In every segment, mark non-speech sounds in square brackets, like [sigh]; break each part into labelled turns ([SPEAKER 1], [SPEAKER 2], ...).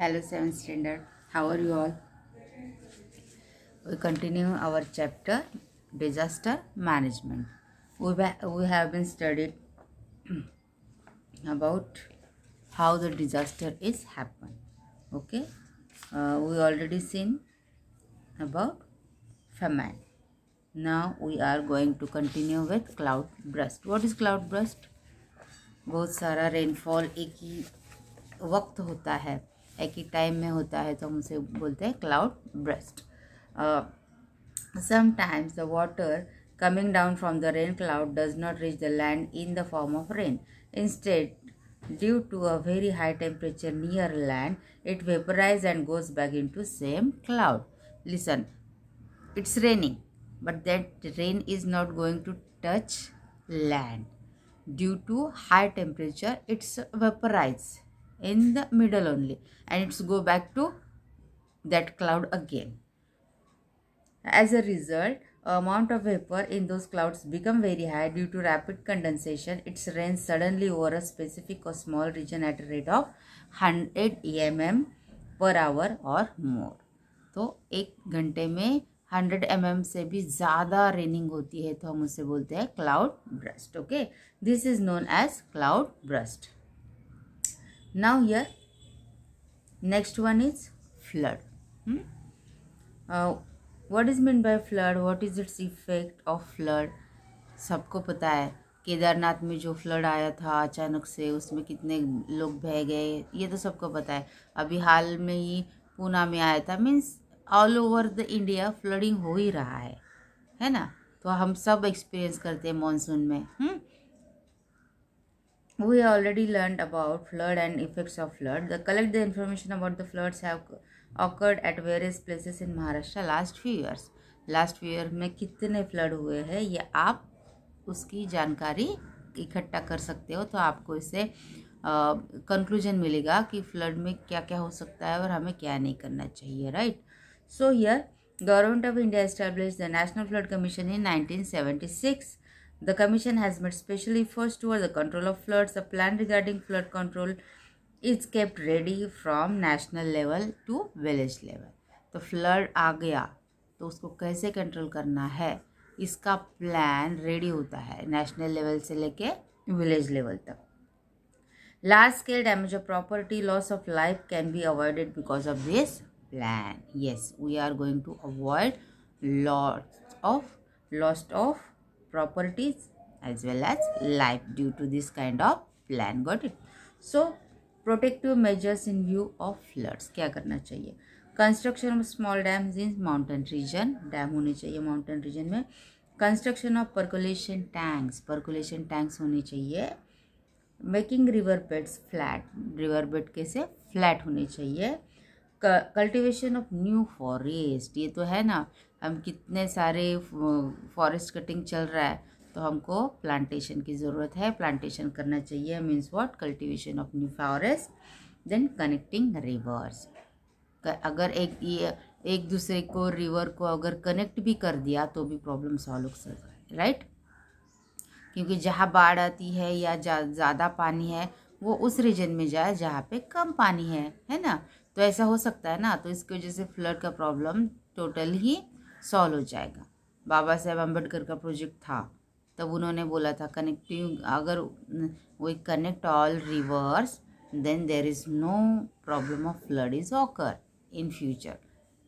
[SPEAKER 1] hello 7th standard how are you all we continue our chapter disaster management we we have been studied about how the disaster is happen okay uh, we already seen about famine now we are going to continue with cloud burst what is cloud burst बहुत सारा rainfall एक ही वक्त होता है एक ही time में होता है तो हम उसे बोलते हैं cloud burst sometimes the water coming down from the rain cloud does not reach the land in the form of rain instead due to a very high temperature near land it vaporise and goes back into same cloud listen it's raining but that rain is not going to touch land due to high temperature it's vaporise in the middle only and it's go back to that cloud again. As a result, amount of vapor in those clouds become very high due to rapid condensation. it's rain suddenly over a specific or small region at a rate of 100 mm per hour or more तो एक घंटे में 100 mm से भी ज़्यादा raining होती है तो हम उसे बोलते हैं cloud burst okay this is known as cloud burst now here next one is flood hmm? uh, what is meant by flood what is its effect of flood सबको पता है केदारनाथ में जो फ्लड आया था अचानक से उसमें कितने लोग बह गए ये तो सबको पता है अभी हाल में ही पूना में आया था means all over the India flooding हो ही रहा है है ना तो हम सब एक्सपीरियंस करते हैं मानसून में हुँ? Hmm? we already learned about flood and effects of flood the collect the information about the floods have occurred at various places in maharashtra last few years last few year mein kitne flood hue hai ye aap उसकी जानकारी इकट्ठा कर सकते हो तो आपको इससे conclusion मिलेगा कि फ्लड में क्या क्या हो सकता है और हमें क्या नहीं करना चाहिए right so here government of India establish the national flood commission in 1976 The Commission has made special efforts towards the control of floods. A plan regarding flood control is kept ready from national level to village level. तो flood आ गया तो उसको कैसे control करना है इसका plan ready होता है national level से लेके village level तक Large scale damage of property, loss of life can be avoided because of this plan. Yes, we are going to avoid lots of lost of properties as well as life due to this kind of plan got it so protective measures in view of floods क्या करना चाहिए construction of small dams in mountain region dam होने चाहिए mountain region में construction of percolation tanks percolation tanks होने चाहिए making river beds flat river bed कैसे flat होने चाहिए कल्टिवेशन ऑफ न्यू फॉरेस्ट ये तो है ना हम कितने सारे फॉरेस्ट कटिंग चल रहा है तो हमको प्लांटेशन की ज़रूरत है प्लांटेशन करना चाहिए means what cultivation of new forest then connecting rivers अगर एक ये एक दूसरे को रिवर को अगर कनेक्ट भी कर दिया तो भी प्रॉब्लम सॉल्व हो सकता है राइट क्योंकि जहाँ बाढ़ आती है या ज़्यादा पानी है वो उस रीजन में जाए जहाँ पे कम पानी है है ना तो ऐसा हो सकता है ना तो इसकी वजह से फ्लड का प्रॉब्लम टोटल ही सॉल्व हो जाएगा बाबा साहेब अम्बेडकर का प्रोजेक्ट था तब उन्होंने बोला था कनेक्टिंग अगर we connect all rivers then there is no problem of flood is occur in future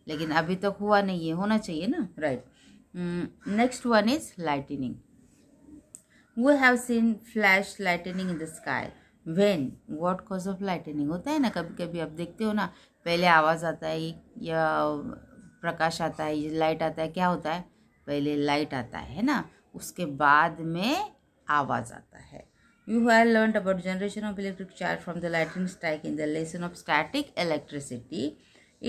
[SPEAKER 1] लेकिन अभी तक हुआ नहीं है होना चाहिए ना right next one is lightning we have seen flash lightning in the sky when what cause of lightning होता है ना कभी कभी आप देखते हो ना पहले आवाज़ आता है या प्रकाश आता है ये लाइट आता है क्या होता है पहले लाइट आता है ना उसके बाद में आवाज़ आता है you have learn about generation of electric charge from the lighting strike in the lesson of static electricity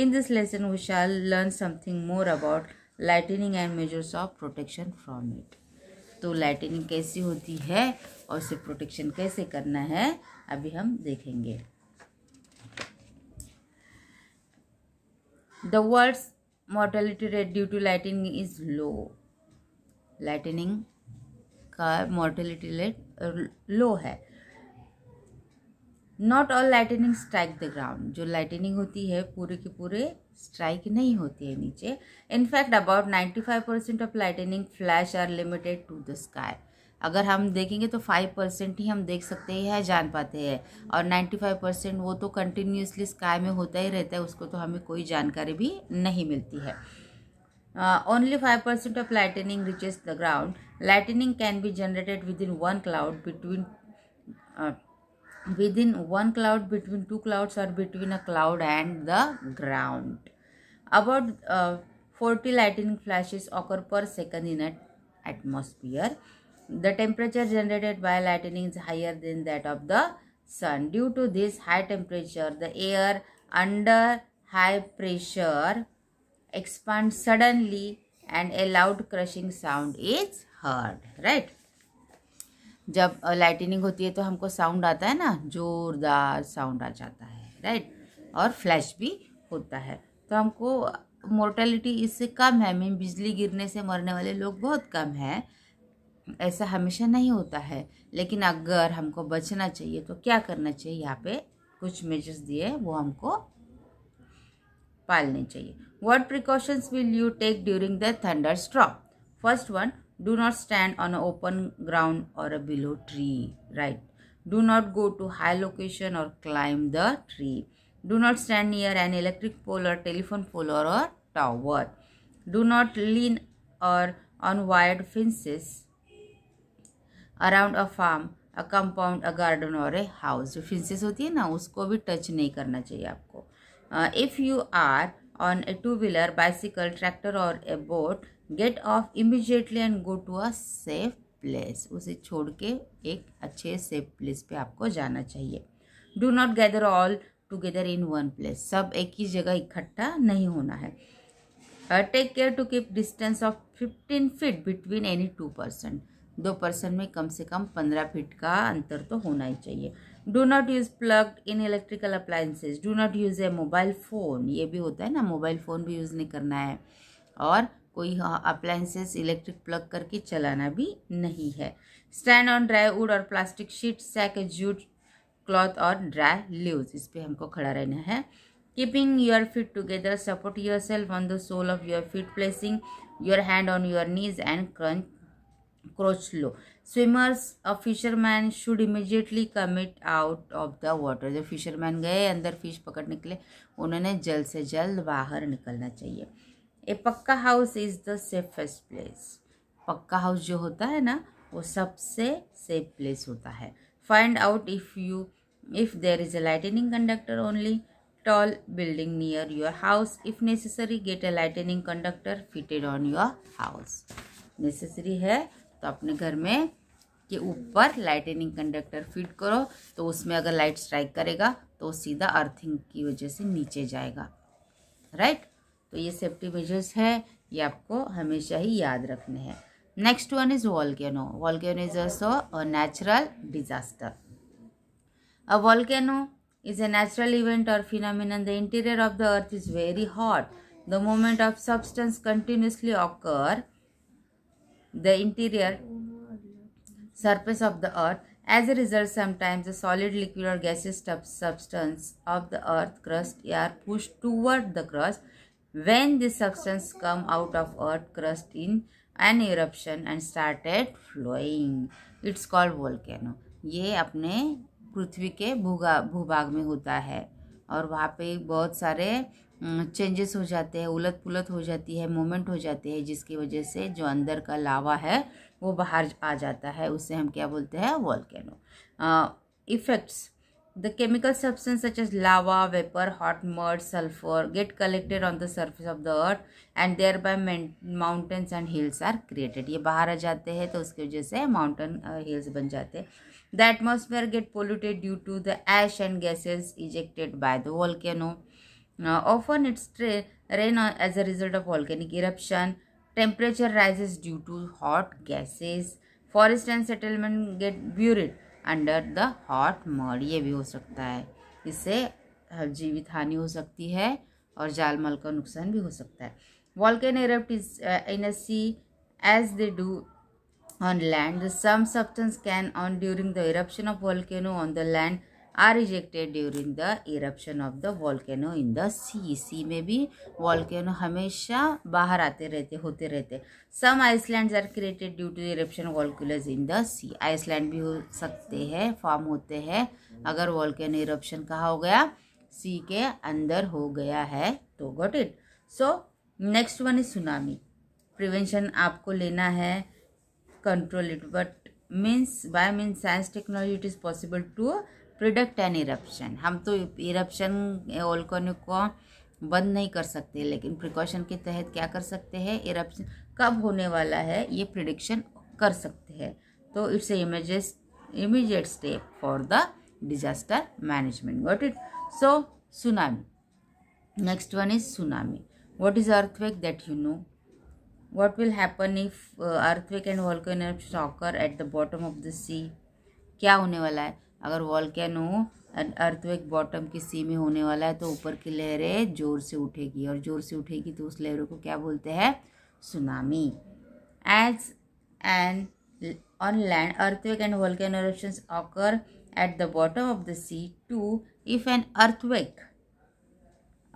[SPEAKER 1] in this lesson we shall learn something more about lightning and measures of protection from it तो lightning कैसी होती है और उसे protection कैसे करना है अभी हम देखेंगे the words mortality rate due to lightning is low lightning का mortality रेट लो uh, है not all lightning strike the ground जो लाइटनिंग होती है पूरे के पूरे स्ट्राइक नहीं होती है नीचे in fact about ninety five percent of lightning flash are limited to the sky अगर हम देखेंगे तो फाइव परसेंट ही हम देख सकते हैं या जान पाते हैं और नाइन्टी फाइव परसेंट वो तो कंटिन्यूसली स्काई में होता ही रहता है उसको तो हमें कोई जानकारी भी नहीं मिलती है only five percent of lightning reaches the ground lightning can be generated within one cloud between within one cloud between two clouds और between a cloud and the ground about forty lightning flashes occur per second in atmosphere The temperature generated by lightning is higher than that of the sun. Due to this high temperature, the air under high pressure expands suddenly and a loud crushing sound is heard. Right? जब lightning होती है तो हमको sound आता है ना जोरदार sound आ जाता है राइट और फ्लैश भी होता है तो हमको मोर्टेलिटी इससे कम है मीन बिजली गिरने से मरने वाले लोग बहुत कम हैं ऐसा हमेशा नहीं होता है लेकिन अगर हमको बचना चाहिए तो क्या करना चाहिए यहाँ पे कुछ मेजर्स दिए वो हमको पालने चाहिए what precautions will you take during the thunder storm first one do not stand on a open ground or a below tree right do not go to high location or climb the tree do not stand near an electric pole or telephone पोल और tower do not lean और on wired fences around a farm a compound a garden or a house जो फिंसेस होती है ना उसको भी touch नहीं करना चाहिए आपको if you are on a two wheeler bicycle tractor or a boat get off immediately and go to a safe place उसे छोड़ के एक अच्छे सेफ प्लेस पे आपको जाना चाहिए do not gather all together in one place सब एक ही जगह इकट्ठा नहीं होना है take care to keep distance of fifteen feet between any two person दो पर्सन में कम से कम पंद्रह फीट का अंतर तो होना ही चाहिए do not use plug in electrical appliances do not use a mobile phone ये भी होता है ना मोबाइल फ़ोन भी यूज़ नहीं करना है और कोई अप्लाइंसेस इलेक्ट्रिक प्लग करके चलाना भी नहीं है stand on dry wood or plastic sheet sack jute cloth or dry leaves इस पर हमको खड़ा रहना है keeping your feet together support yourself on the sole of your feet placing your hand on your knees and crunch crouch low swimmers a fisherman should immediately commit out of the water जब fisherman गए अंदर fish पकड़ने के लिए उन्होंने जल्द से जल्द बाहर निकलना चाहिए a pucca house is the safest place pucca house जो होता है ना वो सबसे सेफ प्लेस होता है find out if you if there is a lightning conductor only tall building near your house if necessary get a lightning conductor fitted on your house necessary है तो अपने घर में के ऊपर लाइटनिंग कंडक्टर फिट करो तो उसमें अगर लाइट स्ट्राइक करेगा तो सीधा अर्थिंग की वजह से नीचे जाएगा राइट तो ये सेफ्टी मेजर्स है ये आपको हमेशा ही याद रखने हैं next one is volcano volcano is also a natural disaster a volcano is a natural event or phenomenon the interior of the earth is very hot the moment of substance continuously occur the interior surface of the earth. As a result, sometimes the solid, liquid or gaseous substance of the earth crust are pushed toward the crust. When this substance come out of earth crust in an eruption and started flowing, it's called volcano. ye apne पृथ्वी के भूगा भूभाग में होता है और वहाँ पे बहुत सारे चेंजेस हो जाते हैं उलट पुलट हो जाती है मोमेंट हो जाते हैं जिसकी वजह से जो अंदर का लावा है वो बाहर आ जाता है उससे हम क्या बोलते हैं volcano effects the chemical substance such as lava vapour hot mud sulphur get collected on the surface of the earth and thereby mountains and hills are created ये बाहर आ जाते हैं तो उसकी वजह से माउंटेन हिल्स बन जाते हैं the atmosphere get polluted due to the ash and gases ejected by the volcano Uh, often it's rain as a result of volcanic eruption. Temperature rises due to hot gases. Forest and settlement get buried under the hot mud ये भी हो सकता है इससे जीवित हानि हो सकती है और जाल माल का नुकसान भी हो सकता है volcano erupt is in a sea as they do on land some substance can on during the eruption of volcano on the land are ejected during the eruption of the volcano in the sea. Sea में भी volcano हमेशा बाहर आते रहते होते रहते Some islands are created due to eruption of volcanoes in the sea. Iceland भी हो सकते हैं form होते हैं अगर volcano eruption कहाँ हो गया sea के अंदर हो गया है तो got it. So next one is tsunami prevention आपको लेना है control it but means by means science technology it is possible to predict and eruption हम तो इरप्शन ओलकोनिक को बंद नहीं कर सकते लेकिन प्रिकॉशन के तहत क्या कर सकते हैं इरप्शन कब होने वाला है ये प्रिडिक्शन कर सकते हैं तो it's a amazes immediate step for the disaster management got it so tsunami next one is tsunami what is earthquake that you know what will happen if earthquake and volcano occur at the bottom of the sea क्या होने वाला है अगर volcano earthquake bottom की सी में होने वाला है तो ऊपर की लहरें जोर से उठेगी और जोर से उठेगी तो उस लहरों को क्या बोलते हैं tsunami as and on land earthquake and volcanic eruption occur at the bottom of the sea to if an earthquake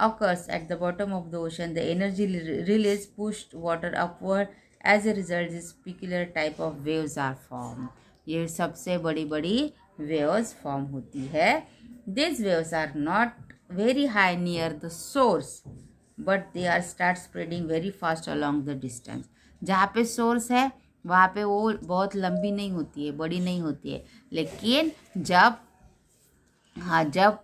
[SPEAKER 1] occurs at the bottom of the ocean the energy release pushed water upward as a result this peculiar type of waves are form ये सबसे बड़ी बड़ी waves form होती है this waves are not very high near the source but they are start spreading very fast along the distance जहाँ पे source है वहाँ पे वो बहुत लंबी नहीं होती है बड़ी नहीं होती है लेकिन जब हाँ जब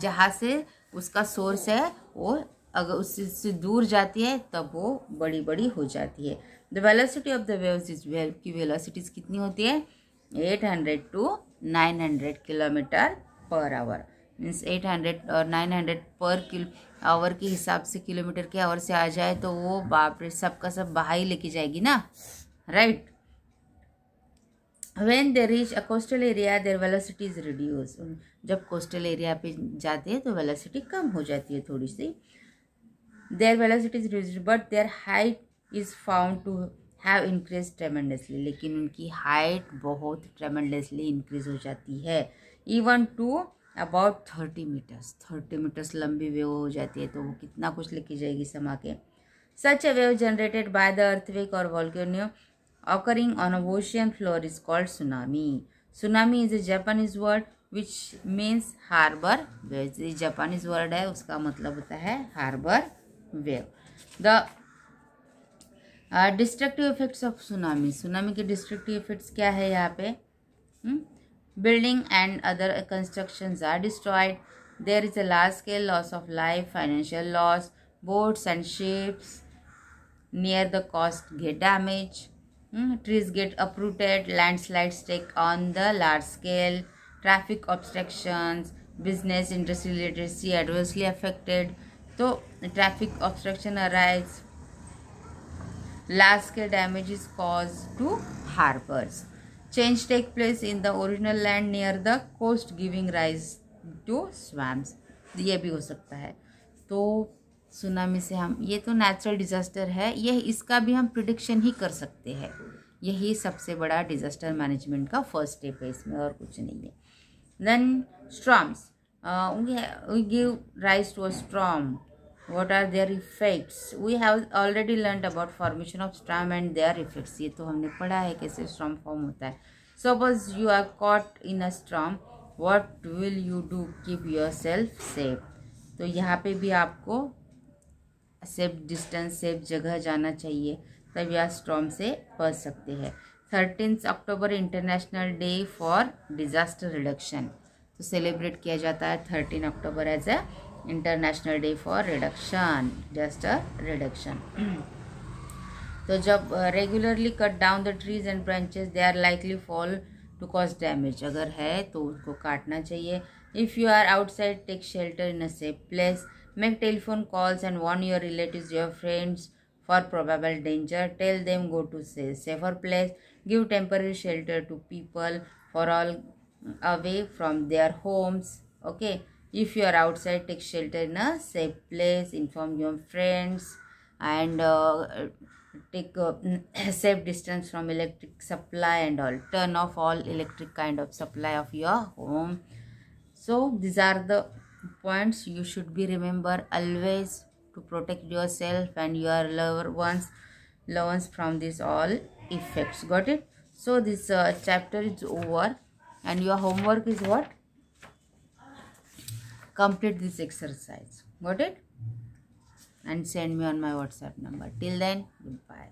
[SPEAKER 1] जहाँ से उसका सोर्स है वो अगर उससे दूर जाती है तब वो बड़ी बड़ी हो जाती है the velocity of the waves is well की वेलासिटीज कितनी होती है 800 to 900 kilometre per hour means 800 और 900 पर किलो आवर के हिसाब से किलोमीटर के आवर से आ जाए तो वो बाप रे सब का सब बहाई लेके जाएगी ना right when they reach a coastal area their velocity is reduce जब कोस्टल एरिया पे जाते हैं तो वेलोसिटी कम हो जाती है थोड़ी सी their velocity is reduce but their height is found to have increase tremendously लेकिन उनकी हाइट बहुत ट्रेमेंडसली इंक्रीज हो जाती है even to about thirty metres thirty metres लंबी वेव हो जाती है तो वो कितना कुछ लेके जाएगी समा के such a wave generated by the earthquake और volcano occurring on a ocean floor is called tsunami tsunami is a Japanese word which means harbour wave Japanese word है उसका मतलब होता है harbour wave the destructive effects of tsunami tsunami के destructive effects क्या है यहाँ पे building and other construction are destroyed there is a large scale loss of life financial loss boats and ships near the coast get damage trees get uprooted landslides take on the large scale traffic obstruction business industry related sea adversely affected तो traffic obstruction arise large-scale डैमेज इज caused to harbors. Change take place in the original land near the coast giving rise to swamps. ये भी हो सकता है तो tsunami से हम ये तो नेचुरल डिज़ास्टर है ये इसका भी हम प्रिडिक्शन ही कर सकते हैं यही सबसे बड़ा डिज़ास्टर मैनेजमेंट का फर्स्ट स्टेप है इसमें और कुछ नहीं है then storms give rise to a storm what are their effects we have already learned about formation of stem and their effects ये तो हमने पढ़ा है कैसे स्ट्रॉम फॉर्म होता है suppose you are caught in a storm what will you do keep yourself safe तो यहाँ पे भी आपको सेफ डिस्टेंस सेफ जगह जाना चाहिए तब आप स्ट्रॉम से बच सकते हैं thirteen October international day for disaster reduction तो सेलिब्रेट किया जाता है thirteen October as a international day for reduction just a reduction so jab uh, regularly cut down the trees and branches they are likely fall to cause damage agar hai to usko kaatna chahiye if you are outside take shelter in a safe place make telephone calls and warn your relatives your friends for probable danger tell them go to safer place give temporary shelter to people for all uh, away from their homes okay if you are outside take shelter in a safe place inform your friends and uh, take a [clears throat] safe distance from electric supply and all turn off all electric kind of supply of your home so these are the points you should be remember always to protect yourself and your loved ones loved ones from this all effects got it so this uh, chapter is over and your homework is what complete this exercise got it and send me on my whatsapp number till then goodbye